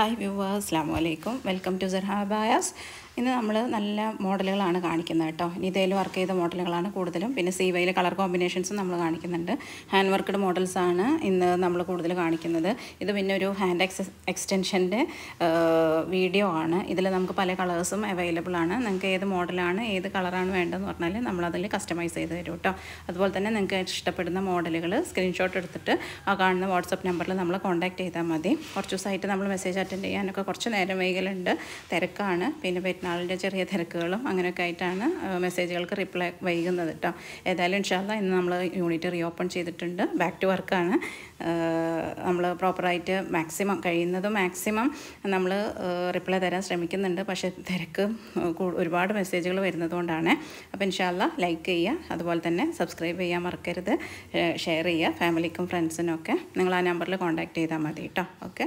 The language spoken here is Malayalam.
ഹായ് വ്യൂവേഴ്സ് അസ്ലാം വലൈക്കും വെൽക്കം ടു ജർഹാ ബായാസ് ഇന്ന് നമ്മൾ നല്ല മോഡലുകളാണ് കാണിക്കുന്നത് കേട്ടോ നിതയിൽ വർക്ക് ചെയ്ത മോഡലുകളാണ് കൂടുതലും പിന്നെ സീവയിലെ കളർ കോമ്പിനേഷൻസും നമ്മൾ കാണിക്കുന്നുണ്ട് ഹാൻഡ് വർക്കഡ് മോഡൽസാണ് ഇന്ന് നമ്മൾ കൂടുതൽ കാണിക്കുന്നത് ഇത് പിന്നെ ഒരു ഹാൻഡ് എക്സ് എക്സ്റ്റൻഷൻ്റെ വീഡിയോ ആണ് ഇതിൽ നമുക്ക് പല കളേഴ്സും അവൈലബിൾ ആണ് നിങ്ങൾക്ക് ഏത് മോഡലാണ് ഏത് കളറാണ് വേണ്ടതെന്ന് പറഞ്ഞാൽ നമ്മളതിൽ കസ്റ്റമൈസ് ചെയ്ത് തരും കേട്ടോ അതുപോലെ തന്നെ നിങ്ങൾക്ക് ഇഷ്ടപ്പെടുന്ന മോഡലുകൾ സ്ക്രീൻഷോട്ട് എടുത്തിട്ട് ആ കാണുന്ന വാട്സപ്പ് നമ്പറിൽ നമ്മൾ കോൺടാക്ട് ചെയ്താൽ മതി കുറച്ച് ദിവസമായിട്ട് നമ്മൾ മെസ്സേജ് അറ്റൻഡ് ചെയ്യാനൊക്കെ കുറച്ച് നേരം വൈകലുണ്ട് തിരക്കാണ് പിന്നെ പെരുന്നാളിൻ്റെ ചെറിയ തിരക്കുകളും അങ്ങനെയൊക്കെ ആയിട്ടാണ് മെസ്സേജുകൾക്ക് റിപ്ലൈ വൈകുന്നത് കേട്ടോ ഏതായാലും ഇൻഷാല്ല ഇന്ന് നമ്മൾ യൂണിറ്റ് റീഓപ്പൺ ചെയ്തിട്ടുണ്ട് ബാക്ക് ടു വർക്കാണ് നമ്മൾ പ്രോപ്പറായിട്ട് മാക്സിമം കഴിയുന്നതും മാക്സിമം നമ്മൾ റിപ്ലൈ തരാൻ ശ്രമിക്കുന്നുണ്ട് പക്ഷേ തിരക്ക് ഒരുപാട് മെസ്സേജുകൾ വരുന്നതുകൊണ്ടാണ് അപ്പോൾ ഇൻഷാല്ല ലൈക്ക് ചെയ്യുക അതുപോലെ തന്നെ സബ്സ്ക്രൈബ് ചെയ്യാൻ മറക്കരുത് ഷെയർ ചെയ്യുക ഫാമിലിക്കും ഫ്രണ്ട്സിനും ഒക്കെ നിങ്ങൾ ആ നമ്പറിൽ കോൺടാക്ട് ചെയ്താൽ മതി കേട്ടോ ഓക്കെ